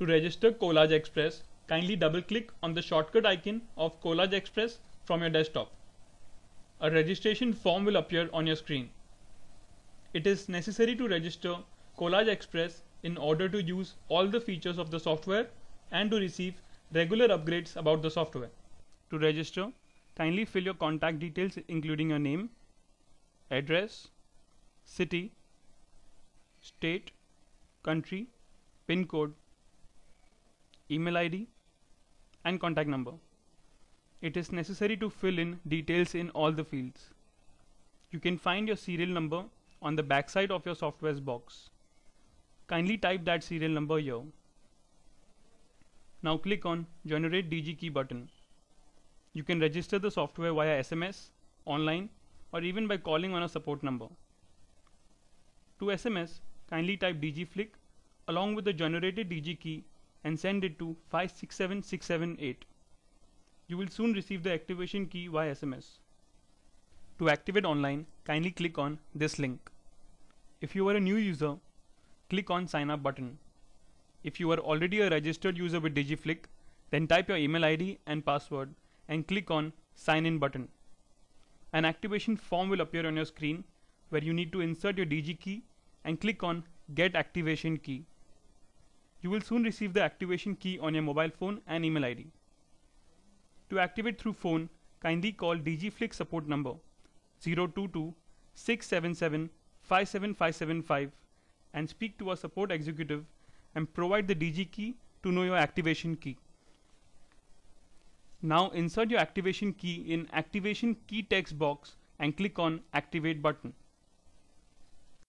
To register Collage Express, kindly double click on the shortcut icon of Collage Express from your desktop. A registration form will appear on your screen. It is necessary to register Collage Express in order to use all the features of the software and to receive regular upgrades about the software. To register, kindly fill your contact details including your name, address, city, state, country, pin code email ID and contact number. It is necessary to fill in details in all the fields. You can find your serial number on the backside of your software's box. Kindly type that serial number here. Now click on Generate DG Key button. You can register the software via SMS, online or even by calling on a support number. To SMS, kindly type DGFlick along with the generated DG key and send it to 567678. You will soon receive the activation key via SMS. To activate online, kindly click on this link. If you are a new user, click on sign up button. If you are already a registered user with DigiFlick, then type your email ID and password and click on sign in button. An activation form will appear on your screen where you need to insert your DG key and click on get activation key. You will soon receive the activation key on your mobile phone and email ID. To activate through phone, kindly call DGFlick support number 022 677 57575 and speak to our support executive and provide the DG key to know your activation key. Now insert your activation key in activation key text box and click on activate button.